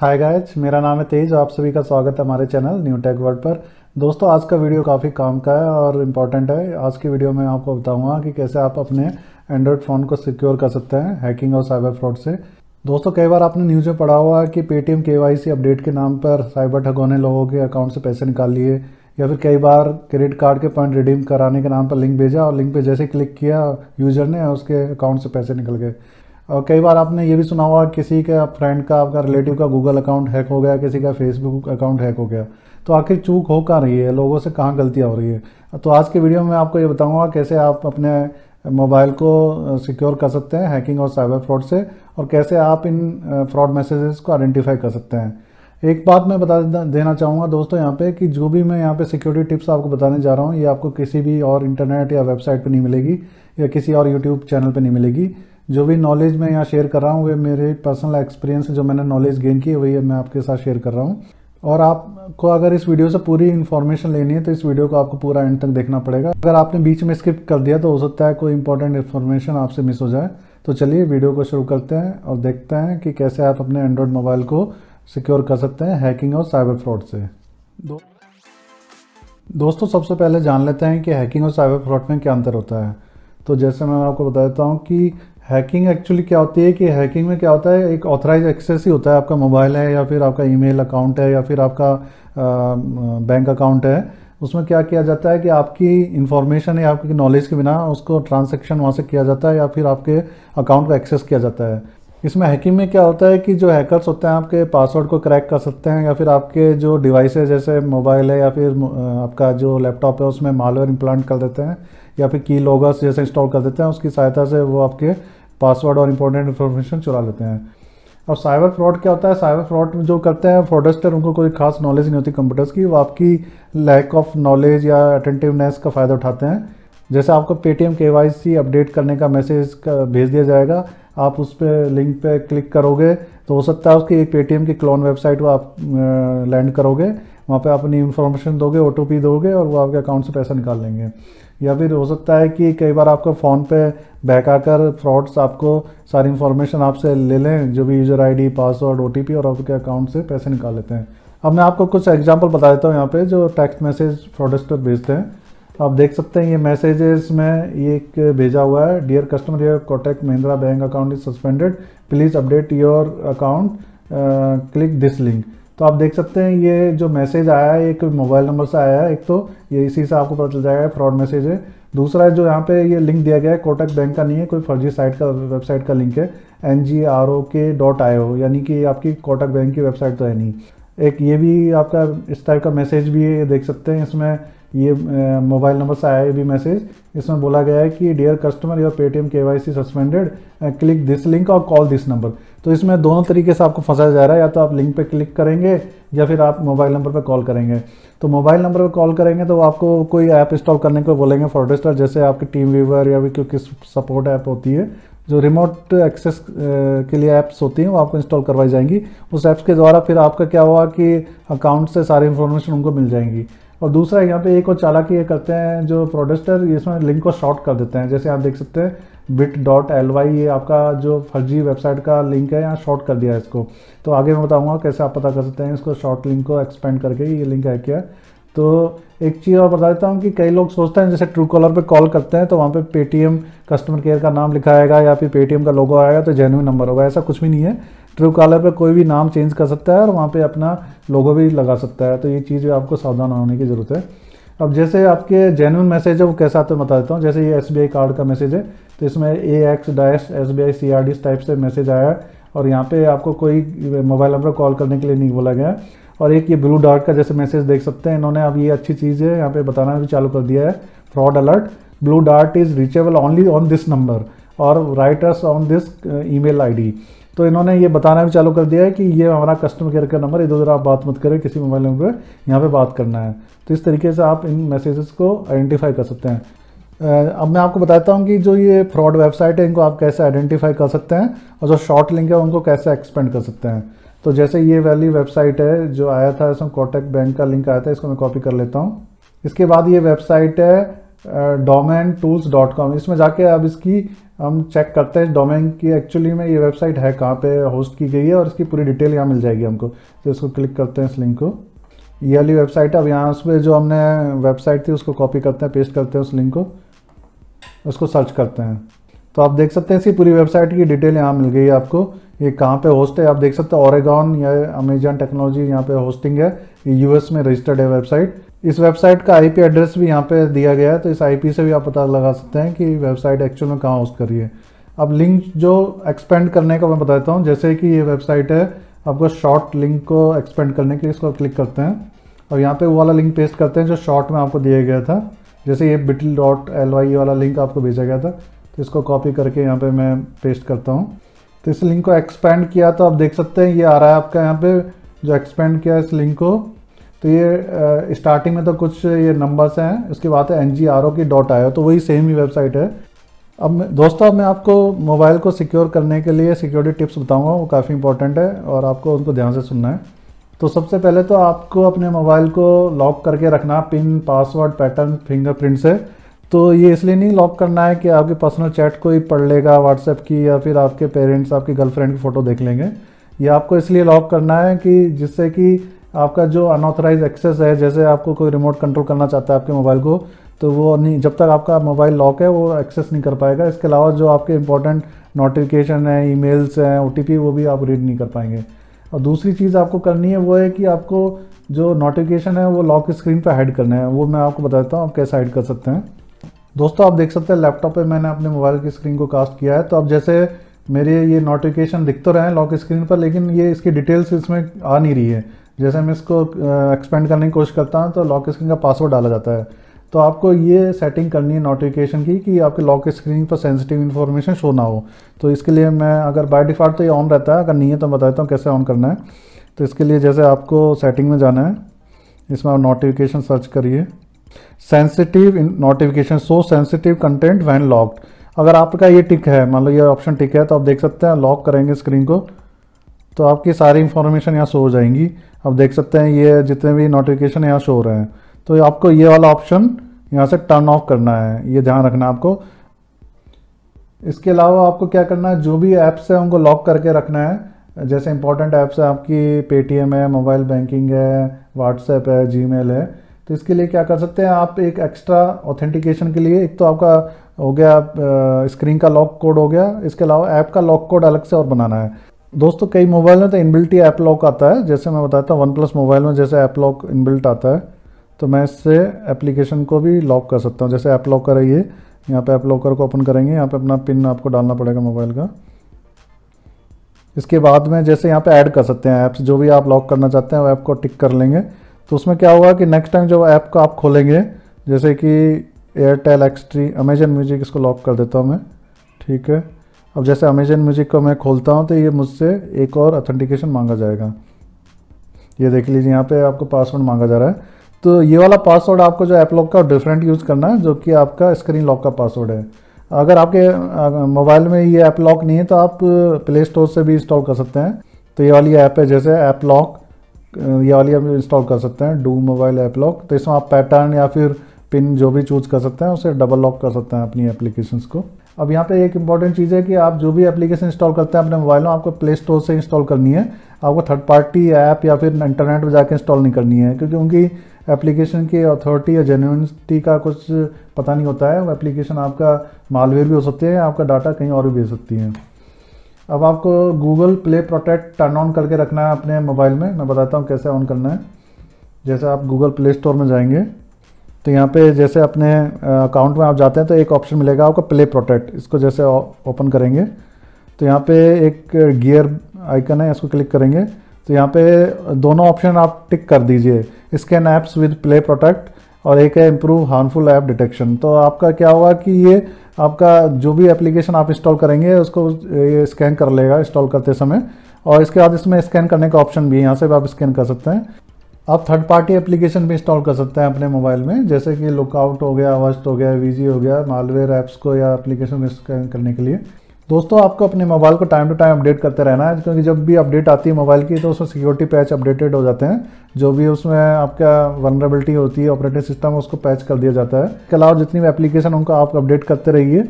hi guys मेरा नाम है तेज आप सभी का स्वागत है हमारे चैनल न्यू टेक वर्ल्ड पर दोस्तों आज का वीडियो काफ़ी काम का है और इम्पॉर्टेंट है आज की वीडियो में आपको बताऊंगा कि कैसे आप अपने एंड्रॉयड फ़ोन को सिक्योर कर सकते हैं हैकिंग और साइबर फ्रॉड से दोस्तों कई बार आपने न्यूज़ में पढ़ा हुआ है कि पेटीएम के अपडेट के नाम पर साइबर ठगों ने लोगों के अकाउंट से पैसे निकाल लिए या फिर कई बार क्रेडिट कार्ड के पॉइंट रिडीम कराने के नाम पर लिंक भेजा और लिंक पर जैसे क्लिक किया यूज़र ने उसके अकाउंट से पैसे निकल गए और कई बार आपने ये भी सुना होगा किसी का फ्रेंड का आपका रिलेटिव का गूगल अकाउंट हैक हो गया किसी का फेसबुक अकाउंट हैक हो गया तो आखिर चूक हो कहाँ रही है लोगों से कहाँ गलतियाँ हो रही है तो आज के वीडियो में आपको ये बताऊँगा कैसे आप अपने मोबाइल को सिक्योर कर सकते हैं हैकिंग और साइबर फ्रॉड से और कैसे आप इन फ्रॉड मैसेजेस को आइडेंटिफाई कर सकते हैं एक बात मैं बता देना चाहूँगा दोस्तों यहाँ पे कि जो भी मैं यहाँ पे सिक्योरिटी टिप्स आपको बताने जा रहा हूँ ये आपको किसी भी और इंटरनेट या वेबसाइट पे नहीं मिलेगी या किसी और यूट्यूब चैनल पर नहीं मिलेगी जो भी नॉलेज मैं यहाँ शेयर कर रहा हूँ वे मेरे पर्सनल एक्सपीरियंस जो मैंने नॉलेज गेन की है है मैं आपके साथ शेयर कर रहा हूँ और आपको अगर इस वीडियो से पूरी इन्फॉर्मेशन लेनी है तो इस वीडियो को आपको पूरा एंड तक देखना पड़ेगा अगर आपने बीच में स्किप कर दिया तो हो सकता है कोई इंपॉर्टेंट इन्फॉर्मेशन आपसे मिस हो जाए तो चलिए वीडियो को शुरू करते हैं और देखते हैं कि कैसे आप अपने एंड्रॉयड मोबाइल को सिक्योर कर सकते हैं हैकिंग और साइबर फ्रॉड से दो दोस्तों सबसे पहले जान लेते हैं कि हैकिंग और साइबर फ्रॉड में क्या अंतर होता है तो जैसे मैं आपको बता देता हूँ कि हैकिंग एक्चुअली क्या होती है कि हैकिंग में क्या होता है एक ऑथराइज एक्सेस ही होता है आपका मोबाइल है या फिर आपका ईमेल अकाउंट है या फिर आपका बैंक अकाउंट है उसमें क्या किया जाता है कि आपकी इंफॉर्मेशन या आपकी नॉलेज के बिना उसको ट्रांजेक्शन वहाँ से किया जाता है या फिर आपके अकाउंट को एक्सेस किया जाता है इसमें हैकिंग में क्या होता है कि जो हैकर्स होते हैं आपके पासवर्ड को क्रैक कर सकते हैं या फिर आपके जो डिवाइस जैसे मोबाइल है या फिर आपका जो लैपटॉप है उसमें मालवेयर इम्प्लांट कर देते हैं या फिर की लॉगर्स जैसे इंस्टॉल कर देते हैं उसकी सहायता से वो आपके पासवर्ड और इंपॉर्टेंट इन्फॉर्मेशन चुरा लेते हैं अब साइबर फ्रॉड क्या होता है साइबर फ्रॉड जो करते हैं फ्रॉडस्टर उनको कोई खास नॉलेज नहीं होती कंप्यूटर्स की वो आपकी लैक ऑफ नॉलेज या अटेंटिवनेस का फ़ायदा उठाते हैं जैसे आपको पेटीएम के वाई सी अपडेट करने का मैसेज भेज दिया जाएगा आप उस पर लिंक पे क्लिक करोगे तो हो सकता है उसकी एक पेटीएम की क्लोन वेबसाइट वो आप लैंड करोगे वहाँ पे अपनी इन्फॉर्मेशन दोगे ओ दोगे और वो आपके अकाउंट से पैसा निकाल लेंगे या फिर हो सकता है कि कई बार आपको फ़ोन पे बहका कर फ्रॉड्स आपको सारी इन्फॉर्मेशन आपसे ले लें जो भी यूज़र आईडी पासवर्ड ओटीपी और आपके अकाउंट से पैसे निकाल लेते हैं अब मैं आपको कुछ एग्जांपल बता देता हूँ यहाँ पे जो टेक्स्ट मैसेज फ्रॉडस्टर भेजते हैं आप देख सकते हैं ये मैसेजेस में ये एक भेजा हुआ है dear customer your Kotak Mahindra bank account is suspended please update your account click this link तो आप देख सकते हैं ये जो मैसेज आया है एक मोबाइल नंबर से आया है एक तो ये इसी से आपको पता चल जाएगा फ्रॉड मैसेज है दूसरा जो यहाँ पे ये लिंक दिया गया है कोटक बैंक का नहीं है कोई फर्जी साइट का वेबसाइट का लिंक है एन जी आर ओ के डॉट आई ओ यानी कि आपकी कोटक बैंक की वेबसाइट तो है नहीं एक ये भी आपका इस टाइप का मैसेज भी है देख सकते हैं इसमें ये मोबाइल नंबर से आया ये भी मैसेज इसमें बोला गया है कि dear customer your Paytm K Y C suspended click this link और कॉल दिस नंबर तो इसमें दोनों तरीके से आपको फंसाया जा रहा है या तो आप लिंक पर क्लिक करेंगे या फिर आप मोबाइल नंबर पर कॉल करेंगे तो मोबाइल नंबर पर कॉल करेंगे तो आपको कोई ऐप इंस्टॉल करने को बोलेंगे फोर्डेस्टर जैसे आपकी टीम व्यूवर या फिर क्योंकि सपोर्ट ऐप होती है जो रिमोट एक्सेस के लिए ऐप्स होती हैं वो आपको इंस्टॉल करवाई जाएंगी उस ऐप्स के द्वारा फिर आपका क्या हुआ कि अकाउंट से सारी इन्फॉर्मेशन उनको मिल जाएंगी और दूसरा यहाँ पे एक और चालाकी ये करते हैं जो प्रोडस्टर इसमें लिंक को शॉर्ट कर देते हैं जैसे आप देख सकते हैं बिट डॉट एल वाई ये आपका जो फर्जी वेबसाइट का लिंक है यहाँ शॉर्ट कर दिया है इसको तो आगे मैं बताऊँगा कैसे आप पता कर सकते हैं इसको शॉर्ट लिंक को एक्सपेंड करके ये लिंक है क्या तो एक चीज़ और बता देता हूँ कि कई लोग सोचते हैं जैसे ट्रू कॉलर पर कॉल करते हैं तो वहाँ पर पे पेटीएम कस्टमर केयर का नाम लिखा आएगा या फिर पेटीएम का लोगो आएगा तो जेन्यून नंबर होगा ऐसा कुछ भी नहीं है ट्रू कॉलर पर कोई भी नाम चेंज कर सकता है और वहाँ पर अपना लोगो भी लगा सकता है तो ये चीज़ आपको सावधान होने की ज़रूरत है अब जैसे आपके जेनुअन मैसेज है वो कैसा आता है बता देता हूँ जैसे ये एस कार्ड का मैसेज है तो इसमें A X dash S B I C R D type से मैसेज आया है और यहाँ पे आपको कोई मोबाइल नंबर कॉल करने के लिए नहीं बोला गया और एक ये ब्लू डार्ट का जैसे मैसेज देख सकते हैं इन्होंने अब ये अच्छी चीज़ है यहाँ पे बताना भी चालू कर दिया है fraud alert Blue Dart is reachable only on this number और writers on this email ID तो इन्होंने ये बताना भी चालू कर दिया है कि ये हमारा कस्टमर केयर का नंबर इधर उधर आप बात मत करें किसी मोबाइल नंबर पर यहाँ पर बात करना है तो इस तरीके से आप इन मैसेजेस को आइडेंटिफाई कर सकते हैं अब मैं आपको बताता हूँ कि जो ये फ्रॉड वेबसाइट है इनको आप कैसे आइडेंटिफाई कर सकते हैं और जो शॉर्ट लिंक है उनको कैसे एक्सपेंड कर सकते हैं तो जैसे ये वाली वेबसाइट है जो आया था इसमें कॉटक बैंक का लिंक आया था इसको मैं कॉपी कर लेता हूँ इसके बाद ये वेबसाइट है डोमेन टूल्स डॉट कॉम इसमें जाके अब इसकी हम चेक करते हैं डोमेन की एक्चुअली में ये वेबसाइट है कहाँ पे होस्ट की गई है और इसकी पूरी डिटेल यहाँ मिल जाएगी हमको तो इसको क्लिक करते हैं इस लिंक को ये वाली वेबसाइट अब यहाँ उस पर जो हमने वेबसाइट थी उसको कॉपी करते हैं पेस्ट करते हैं उस लिंक को उसको सर्च करते हैं तो आप देख सकते हैं इसकी पूरी वेबसाइट की डिटेल यहाँ मिल गई है आपको ये कहाँ पे होस्ट है आप देख सकते हैं ओरेगॉन या अमेजन टेक्नोलॉजी यहाँ पे होस्टिंग है ये यूएस में रजिस्टर्ड है वेबसाइट इस वेबसाइट का आईपी एड्रेस भी यहाँ पे दिया गया है तो इस आईपी से भी आप पता लगा सकते हैं कि वेबसाइट एक्चुअल में कहाँ होस्ट करिए अब लिंक जो एक्सपेंड करने का मैं बताता हूँ जैसे कि ये वेबसाइट है आपको शॉर्ट लिंक को एक्सपेंड करने के लिए इसको क्लिक करते हैं और यहाँ पे वो वाला लिंक पेस्ट करते हैं जो शॉर्ट में आपको दिया गया था जैसे ये बिटल डॉट एल वाई वाला लिंक आपको भेजा गया था तो इसको कॉपी करके यहाँ पे मैं पेस्ट करता हूँ तो इस लिंक को एक्सपेंड किया तो आप देख सकते हैं ये आ रहा है आपका यहाँ पे जो एक्सपेंड किया इस लिंक को तो ये स्टार्टिंग में तो कुछ ये नंबर्स हैं उसके बाद है एन जी आर ओ की डॉट आयो तो वही सेम ही वेबसाइट है अब दोस्तों अब मैं आपको मोबाइल को सिक्योर करने के लिए सिक्योरिटी टिप्स बताऊंगा वो काफ़ी इंपॉर्टेंट है और आपको उनको ध्यान से सुनना है तो सबसे पहले तो आपको अपने मोबाइल को लॉक करके रखना पिन पासवर्ड पैटर्न फिंगरप्रिंट से तो ये इसलिए नहीं लॉक करना है कि आपके पर्सनल चैट कोई पढ़ लेगा व्हाट्सएप की या फिर आपके पेरेंट्स आपकी गर्लफ्रेंड की फ़ोटो देख लेंगे ये आपको इसलिए लॉक करना है कि जिससे कि आपका जो अनऑथराइज एक्सेस है जैसे आपको कोई रिमोट कंट्रोल करना चाहता है आपके मोबाइल को तो वो नहीं जब तक आपका मोबाइल लॉक है वो एक्सेस नहीं कर पाएगा इसके अलावा जो आपके इंपॉर्टेंट नोटिफिकेशन है ई मेल्स हैं ओ वो भी आप रीड नहीं कर पाएंगे और दूसरी चीज़ आपको करनी है वो है कि आपको जो नोटिफिकेशन है वो लॉक स्क्रीन पर हाइड करना है वो मैं आपको बताता हूँ आप कैसे हाइड कर सकते हैं दोस्तों आप देख सकते हैं लैपटॉप पे मैंने अपने मोबाइल की स्क्रीन को कास्ट किया है तो अब जैसे मेरे ये नोटिफिकेशन दिख तो रहे हैं लॉक स्क्रीन पर लेकिन ये इसकी डिटेल्स इसमें आ नहीं रही है जैसे मैं इसको एक्सपेंड करने की कोशिश करता हूँ तो लॉक स्क्रीन का पासवर्ड डाला जाता है तो आपको ये सेटिंग करनी है नोटिफिकेशन की कि आपके लॉक स्क्रीन पर सेंसिटिव इन्फॉर्मेशन शो ना हो तो इसके लिए मैं अगर बाय डिफ़ॉल्ट तो ये ऑन रहता है अगर नहीं है तो मैं बताता हूँ कैसे ऑन करना है तो इसके लिए जैसे आपको सेटिंग में जाना है इसमें आप नोटिफिकेशन सर्च करिए sensitive notification so sensitive content when locked अगर आपका ये टिक है मान लो ये ऑप्शन टिक है तो आप देख सकते हैं लॉक करेंगे स्क्रीन को तो आपकी सारी इन्फॉर्मेशन यहाँ शो हो जाएंगी आप देख सकते हैं ये जितने भी नोटिफिकेशन यहाँ शो हो रहे हैं तो आपको ये वाला ऑप्शन यहाँ से टर्न ऑफ करना है ये ध्यान रखना है आपको इसके अलावा आपको क्या करना है जो भी ऐप्स हैं उनको लॉक करके रखना है जैसे इंपॉर्टेंट ऐप्स है आपकी पेटीएम है मोबाइल बैंकिंग है व्हाट्सएप है जी है तो इसके लिए क्या कर सकते हैं आप एक एक्स्ट्रा ऑथेंटिकेशन के लिए एक तो आपका हो गया स्क्रीन का लॉक कोड हो गया इसके अलावा ऐप का लॉक कोड अलग से और बनाना है दोस्तों कई मोबाइल में तो इनबिल्ट ही ऐप लॉक आता है जैसे मैं बताता हूँ वन प्लस मोबाइल में जैसे ऐप लॉक इनबिल्ट आता है तो मैं इससे एप्लीकेशन को भी लॉक कर सकता हूँ जैसे ऐप लॉकर है यहाँ पे ऐप लॉकर को ओपन करेंगे यहाँ पे अपना पिन आपको डालना पड़ेगा मोबाइल का इसके बाद में जैसे यहाँ पे ऐड कर सकते हैं ऐप्स जो भी आप लॉक करना चाहते हैं वो ऐप को टिक कर लेंगे तो उसमें क्या होगा कि नेक्स्ट टाइम जो ऐप को आप खोलेंगे जैसे कि एयरटेल एक्सट्री अमेजन म्यूजिक इसको लॉक कर देता हूँ मैं ठीक है अब जैसे अमेजन म्यूजिक को मैं खोलता हूँ तो ये मुझसे एक और अथेंटिकेशन मांगा जाएगा ये देख लीजिए यहाँ पे आपको पासवर्ड मांगा जा रहा है तो ये वाला पासवर्ड आपको जो ऐप लॉक का डिफरेंट यूज़ करना है जो कि आपका स्क्रीन लॉक का पासवर्ड है अगर आपके मोबाइल में ये ऐप लॉक नहीं है तो आप प्ले स्टोर से भी इंस्टॉल कर सकते हैं तो ये वाली ऐप है जैसे ऐप लॉक ये वाली आप इंस्टॉल कर सकते हैं डू मोबाइल ऐप लॉक तो इसमें आप पैटर्न या फिर पिन जो भी चूज कर सकते हैं उसे डबल लॉक कर सकते हैं अपनी एप्लीकेशन को अब यहाँ पे एक इंपॉर्टेंट चीज़ है कि आप जो भी एप्लीकेशन इंस्टॉल करते हैं अपने मोबाइल में आपको प्ले स्टोर से इंस्टॉल करनी है आपको थर्ड पार्टी ऐप या फिर इंटरनेट पर जाकर इंस्टॉल नहीं करनी है क्योंकि उनकी एप्लीकेशन की अथॉरिटी या जेन्यूनिटी का कुछ पता नहीं होता है वो एप्लीकेशन आपका मालवेयर भी हो सकती है आपका डाटा कहीं और भी भेज सकती है अब आपको Google Play Protect turn on करके रखना है अपने मोबाइल में मैं बताता हूँ कैसे ऑन करना है जैसे आप गूगल प्ले स्टोर में जाएंगे तो यहाँ पे जैसे अपने अकाउंट में आप जाते हैं तो एक ऑप्शन मिलेगा आपको प्ले प्रोटेक्ट इसको जैसे ओपन करेंगे तो यहाँ पे एक गियर आइकन है इसको क्लिक करेंगे तो यहाँ पे दोनों ऑप्शन आप टिक कर दीजिए scan apps with Play Protect और एक है इम्प्रूव हार्मफुल ऐप डिटेक्शन तो आपका क्या होगा कि ये आपका जो भी एप्लीकेशन आप इंस्टॉल करेंगे उसको ये स्कैन कर लेगा इंस्टॉल करते समय और इसके बाद इसमें स्कैन करने का ऑप्शन भी है यहाँ से भी आप स्कैन कर सकते हैं आप थर्ड पार्टी एप्लीकेशन भी इंस्टॉल कर सकते हैं अपने मोबाइल में जैसे कि लुकआउट हो गया वस्ट हो गया वीजी हो गया मालवेयर ऐप्स को या एप्लीकेशन करने के लिए दोस्तों आपको अपने मोबाइल को टाइम टू टाइम अपडेट करते रहना है क्योंकि जब भी अपडेट आती है मोबाइल की तो उसमें सिक्योरिटी पैच अपडेटेड हो जाते हैं जो भी उसमें आपका वनरेबिलिटी होती है ऑपरेटिंग सिस्टम उसको पैच कर दिया जाता है इसके अलावा जितनी भी एप्लीकेशन उनको आप अपडेट करते रहिए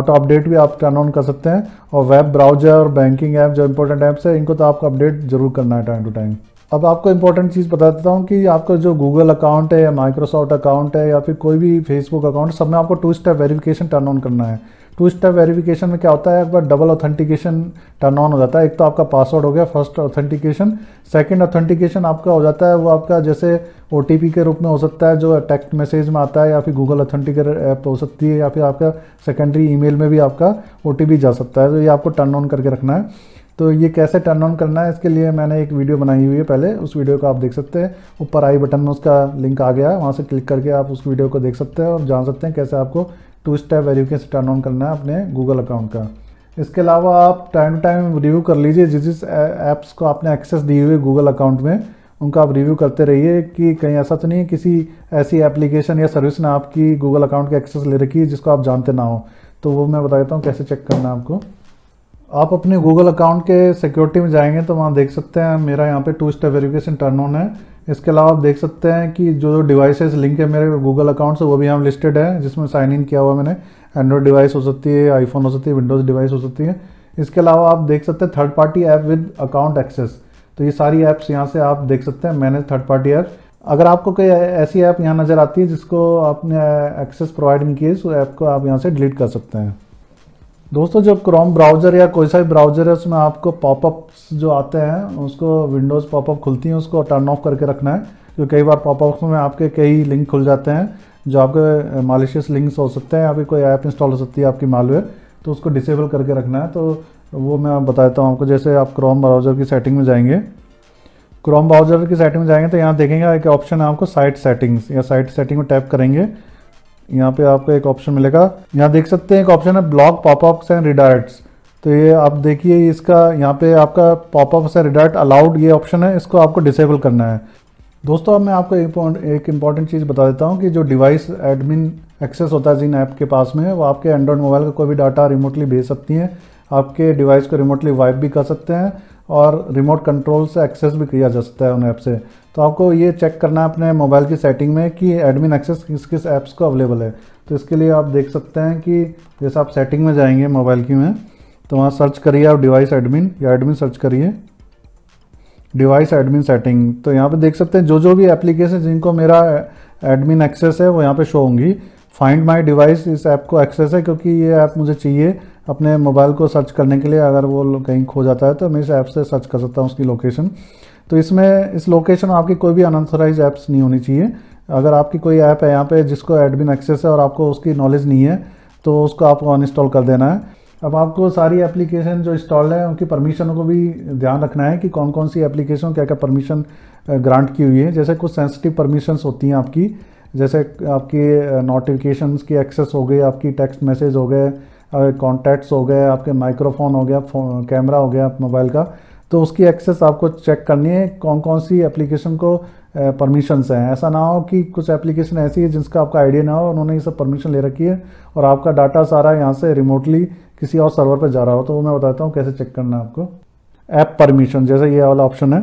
ऑटो अपडेट भी आप टर्न ऑन कर सकते हैं और वेब ब्राउजर और बैंकिंग ऐप जो इंपॉर्टेंट ऐप्स है इनको तो आपको अपडेट जरूर करना है टाइम टू टाइम अब आपको इंपॉर्टेंट चीज़ बता देता हूँ कि आपका जो गूगल अकाउंट है या माइक्रोसॉफ्ट अकाउंट है या फिर कोई भी फेसबुक अकाउंट सब में आपको two step verification turn on करना है टू स्टेप वेरिफिकेशन में क्या होता है एक बार डबल ऑथेंटिकेशन टर्न ऑन हो जाता है एक तो आपका पासवर्ड हो गया फर्स्ट ऑथेंटिकेशन सेकेंड ऑथेंटिकेशन आपका हो जाता है वो आपका जैसे ओ के रूप में हो सकता है जो टेक्स्ट मैसेज में आता है या फिर गूगल ऑथेंटिकेटर ऐप हो सकती है या फिर आपका सेकेंडरी ई में भी आपका ओ जा सकता है तो ये आपको टर्न ऑन करके रखना है तो ये कैसे टर्न ऑन करना है इसके लिए मैंने एक वीडियो बनाई हुई है पहले उस वीडियो को आप देख सकते हैं ऊपर आई बटन में उसका लिंक आ गया है वहाँ से क्लिक करके आप उस वीडियो को देख सकते हैं और जान सकते हैं कैसे आपको two step verification turn on करना है अपने गूगल अकाउंट का इसके अलावा आप टाइम टू टाइम रिव्यू कर लीजिए जिस जिस ऐप्स को आपने एक्सेस दी हुई गूगल अकाउंट में उनका आप रिव्यू करते रहिए कि कहीं ऐसा तो नहीं है किसी ऐसी एप्लीकेशन या सर्विस ने आपकी गूगल अकाउंट का एक्सेस ले रखी है जिसको आप जानते ना हो तो वो मैं बता देता हूँ कैसे चेक करना है आपको आप अपने गूगल अकाउंट के सिक्योरिटी में जाएंगे तो वहाँ देख सकते हैं मेरा यहाँ पे two step verification turn on है इसके अलावा आप देख सकते हैं कि जो जो डिवाइसेस लिंक है मेरे गूगल अकाउंट से वो भी यहाँ लिस्टेड है जिसमें साइन इन किया हुआ मैंने एंड्रॉयड डिवाइस हो सकती है आईफोन हो सकती है विंडोज़ डिवाइस हो सकती है इसके अलावा आप देख सकते हैं third party app with account access तो ये सारी ऐप्स यहाँ से आप देख सकते हैं मैनेज थर्ड पार्टी ऐप अगर आपको कोई ऐसी ऐप यहाँ नज़र आती है जिसको आपने एक्सेस प्रोवाइड नहीं किए उस ऐप को आप यहाँ से डिलीट कर सकते हैं दोस्तों जब क्रोम ब्राउज़र या कोई सा भी ब्राउज़र है उसमें आपको पॉपअप्स जो आते हैं उसको विंडोज़ पॉपअप खुलती हैं उसको टर्न ऑफ करके रखना है क्योंकि कई बार पॉपअप में आपके कई लिंक खुल जाते हैं जो आपके मालिशियस लिंक्स हो सकते हैं या फिर कोई ऐप इंस्टॉल हो सकती है आपकी मालवेयर तो उसको डिसेबल करके रखना है तो वो मैं आप बताता हूँ आपको जैसे आप क्रोम ब्राउज़र की सेटिंग में जाएंगे क्रोम ब्राउज़र की सेटिंग में जाएंगे तो यहाँ देखेंगे एक ऑप्शन है आपको साइट सेटिंग्स या साइट सेटिंग में टैप करेंगे यहाँ पे आपको एक ऑप्शन मिलेगा यहाँ देख सकते हैं एक ऑप्शन है ब्लॉक पॉपअप्स एंड रिडायरेक्ट्स तो ये आप देखिए इसका यहाँ पे आपका पॉपअप एंड रिडायरेक्ट अलाउड ये ऑप्शन है इसको आपको डिसेबल करना है दोस्तों अब मैं आपको एक इम्पॉर्टेंट चीज़ बता देता हूँ कि जो डिवाइस एडमिन एक्सेस होता है जिन ऐप के पास में वो आपके एंड्रॉयड मोबाइल का कोई भी डाटा रिमोटली भेज सकती हैं आपके डिवाइस को रिमोटली वाइप भी कर सकते हैं और रिमोट कंट्रोल से एक्सेस भी किया जा सकता है उन ऐप से तो आपको ये चेक करना है अपने मोबाइल की सेटिंग में कि एडमिन एक्सेस किस किस ऐप्स को अवेलेबल है तो इसके लिए आप देख सकते हैं कि जैसे आप सेटिंग में जाएंगे मोबाइल की में तो वहाँ सर्च करिए आप डिवाइस एडमिन या एडमिन सर्च करिए डिवाइस एडमिन सेटिंग तो यहाँ पे देख सकते हैं जो जो भी एप्लीकेशन जिनको मेरा एडमिन एक्सेस है वो यहाँ पे शो होंगी फाइंड माई डिवाइस इस ऐप को एक्सेस है क्योंकि ये ऐप मुझे चाहिए अपने मोबाइल को सर्च करने के लिए अगर वो कहीं खो जाता है तो मैं इस ऐप से सर्च कर सकता हूँ उसकी लोकेशन तो इसमें इस लोकेशन आपकी कोई भी अनऑथराइज ऐप्स नहीं होनी चाहिए अगर आपकी कोई ऐप है यहाँ पे जिसको एडमिन एक्सेस है और आपको उसकी नॉलेज नहीं है तो उसको आपको अनइंस्टॉल कर देना है अब आपको सारी एप्लीकेशन जो इंस्टॉल है उनकी परमिशन को भी ध्यान रखना है कि कौन कौन सी एप्लीकेशन क्या क्या परमिशन ग्रांट की हुई है जैसे कुछ सेंसिटिव परमिशंस होती हैं आपकी जैसे आपकी नोटिफिकेशंस की एक्सेस हो गई आपकी टेक्स्ट मैसेज हो गए कॉन्टैक्ट्स हो गए आपके माइक्रोफोन हो गया कैमरा हो गया मोबाइल का तो उसकी एक्सेस आपको चेक करनी है कौन कौन सी एप्लीकेशन को परमिशंस हैं ऐसा ना हो कि कुछ एप्लीकेशन ऐसी है जिसका आपका आइडिया ना हो उन्होंने ये सब परमिशन ले रखी है और आपका डाटा सारा यहाँ से रिमोटली किसी और सर्वर पर जा रहा हो तो वो मैं बताता हूँ कैसे चेक करना है आपको ऐप परमिशन जैसे ये वाला ऑप्शन है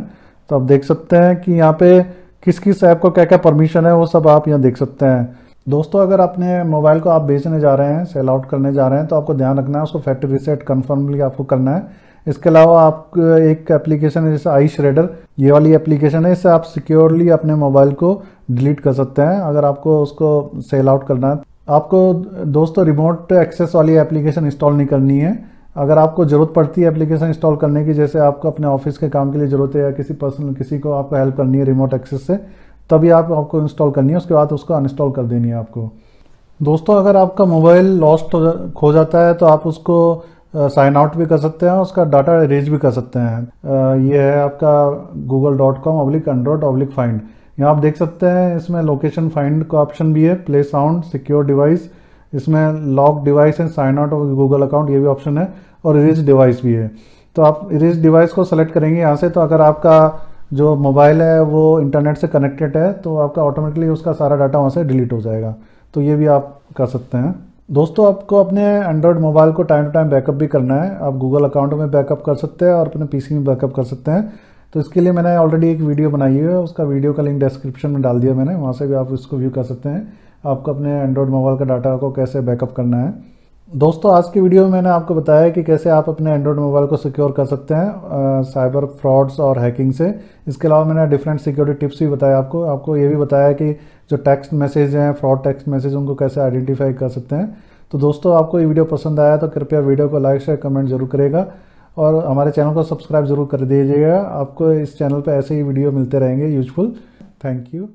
तो आप देख सकते हैं कि यहाँ पे किस किस ऐप को क्या क्या परमिशन है वो सब आप यहाँ देख सकते हैं दोस्तों अगर अपने मोबाइल को आप बेचने जा रहे हैं सेल आउट करने जा रहे हैं तो आपको ध्यान रखना है उसको फैक्ट्री रिसेट कन्फर्मली आपको करना है इसके अलावा आप एक एप्लीकेशन है जैसे आई श्रेडर ये वाली एप्लीकेशन है इससे आप सिक्योरली अपने मोबाइल को डिलीट कर सकते हैं अगर आपको उसको सेल आउट करना है आपको दोस्तों रिमोट एक्सेस वाली एप्लीकेशन इंस्टॉल नहीं करनी है अगर आपको ज़रूरत पड़ती है एप्लीकेशन इंस्टॉल करने की जैसे आपको अपने ऑफिस के काम के लिए ज़रूरत है या किसी पर्सनल किसी को आपको हेल्प करनी है रिमोट एक्सेस से तभी आप आपको इंस्टॉल करनी है उसके बाद उसको अनइंस्टॉल कर देनी है आपको दोस्तों अगर आपका मोबाइल लॉस्ट हो जा, खो जाता है तो आप उसको साइन आउट भी कर सकते हैं उसका डाटा इरेज भी कर सकते हैं ये है आपका Google dot com oblique android oblique find यहाँ आप देख सकते हैं इसमें लोकेशन फाइंड का ऑप्शन भी है प्ले साउंड सिक्योर डिवाइस इसमें lock device and sign out of Google account ये भी ऑप्शन है और इरेज डिवाइस भी है तो आप इरेज डिवाइस को सेलेक्ट करेंगे यहाँ से तो अगर आपका जो मोबाइल है वो इंटरनेट से कनेक्टेड है तो आपका ऑटोमेटिकली उसका सारा डाटा वहाँ से डिलीट हो जाएगा तो ये भी आप कर सकते हैं दोस्तों आपको अपने एंड्रॉयड मोबाइल को टाइम टू टाइम बैकअप भी करना है आप गूगल अकाउंट में बैकअप कर सकते हैं और अपने पी में बैकअप कर सकते हैं तो इसके लिए मैंने ऑलरेडी एक वीडियो बनाई है उसका वीडियो का लिंक डिस्क्रिप्शन में डाल दिया मैंने वहाँ से भी आप इसको व्यू कर सकते हैं आपको अपने एंड्रॉयड मोबाइल का डाटा को कैसे बैकअप करना है दोस्तों आज की वीडियो में मैंने आपको बताया कि कैसे आप अपने एंड्रॉयड मोबाइल को सिक्योर कर सकते हैं आ, साइबर फ्रॉड्स और हैकिंग से इसके अलावा मैंने डिफरेंट सिक्योरिटी टिप्स भी बताया आपको आपको ये भी बताया कि जो टेक्स्ट मैसेज हैं फ्रॉड टेक्स्ट मैसेज उनको कैसे आइडेंटिफाई कर सकते हैं तो दोस्तों आपको ये वीडियो पसंद आया तो कृपया वीडियो को लाइक शेयर कमेंट जरूर करेगा और हमारे चैनल को सब्सक्राइब जरूर कर दीजिएगा आपको इस चैनल पर ऐसे ही वीडियो मिलते रहेंगे यूजफुल थैंक यू